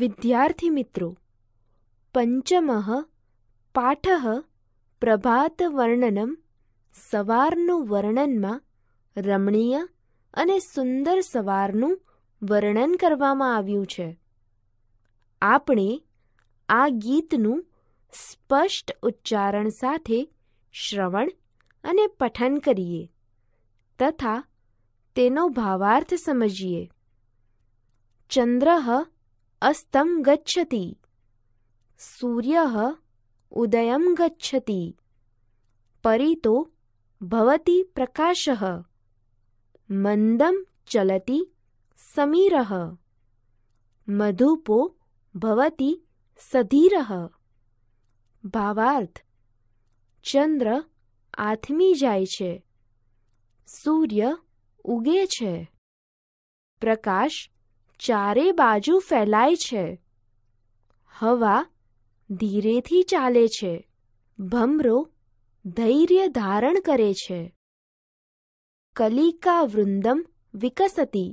વિદ્યાર્થી મિત્રો પંચમ પાઠ પ્રભાત વર્ણનમ સવારનું વર્ણનમાં રમણીય અને સુંદર સવારનું વર્ણન કરવામાં આવ્યું છે આપણે આ ગીતનું સ્પષ્ટ ઉચ્ચારણ સાથે શ્રવણ અને પઠન કરીએ તથા તેનો ભાવાર્થ સમજીએ ચંદ્ર अस्तं गच्छति सूर्यः उदयं गच्छति परितो भवति प्रकाशः मन्दं चलति समीरः मधुपो भवति सधीर भावार्थ चंद्र आथमी जाय છે સૂર્ય ઉગે છે પ્રકાશ ચારે બાજુ ફેલાય છે હવા ધીરેથી ચાલે છે ભમરો ધૈર્ય ધારણ કરે છે કલિકા વૃંદમ વિકસતી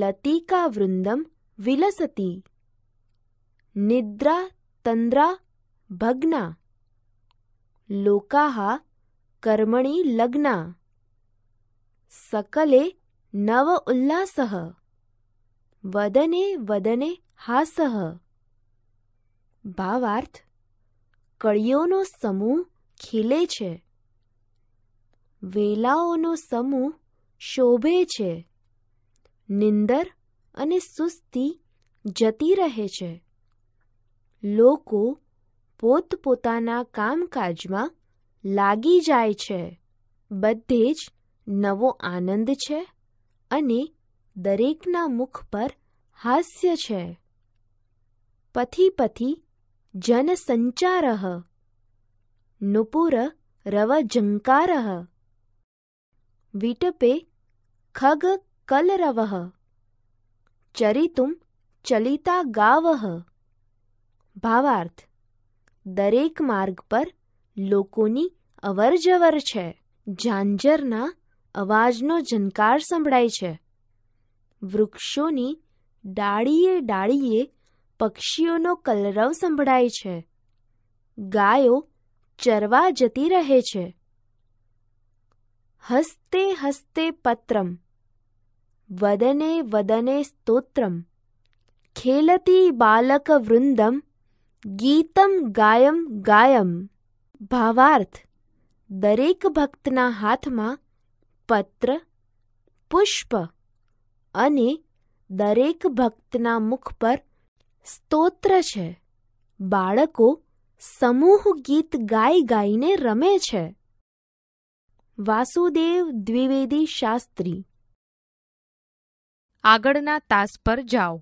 લતિકા વૃંદમ વિલસતી નિદ્રા તંદ્રા ભગ્ના લોકાહા કર્મણી લગ્ના સકલે નવ ઉલ્લાસઃ વદને વદને હાસહ ભાવાર્થ કળીઓનો સમૂહ ખીલે છે વેલાઓનો સમૂહ શોભે છે નિંદર અને સુસ્તી જતી રહે છે લોકો પોતપોતાના કામકાજમાં લાગી જાય છે બધે જ નવો આનંદ છે અને દરેકના મુખ પર હાસ્ય છે પથી પથી જનસંચારઃ નુપુર રવજંકારઃ વિટપે ખગ કલરવઃ ચરિતું ચલિતા ગાવઃ ભાવાર્થ દરેક માર્ગ પર લોકોની અવરજવર છે ઝાંઝરના અવાજનો જનકાર સંભળાય છે વૃક્ષોની ડાળીએ ડાળીએ પક્ષીઓનો કલરવ સંભળાય છે ગાયો ચરવા જતી રહે છે હસ્તે હસ્તે પત્રમ વદને વદને સ્તોત્રમ ખેલતી બાલક વૃંદમ ગીતમ ગાયમ ગાયમ ભાવાર્થ દરેક ભક્તના હાથમાં પત્ર પુષ્પ અને દરેક ભક્તના મુખ પર સ્તોત્ર છે બાળકો સમૂહ ગીત ગાઈ ગાઈને રમે છે વાસુદેવ દ્વિવેદી શાસ્ત્રી આગળના તાસ પર જાઓ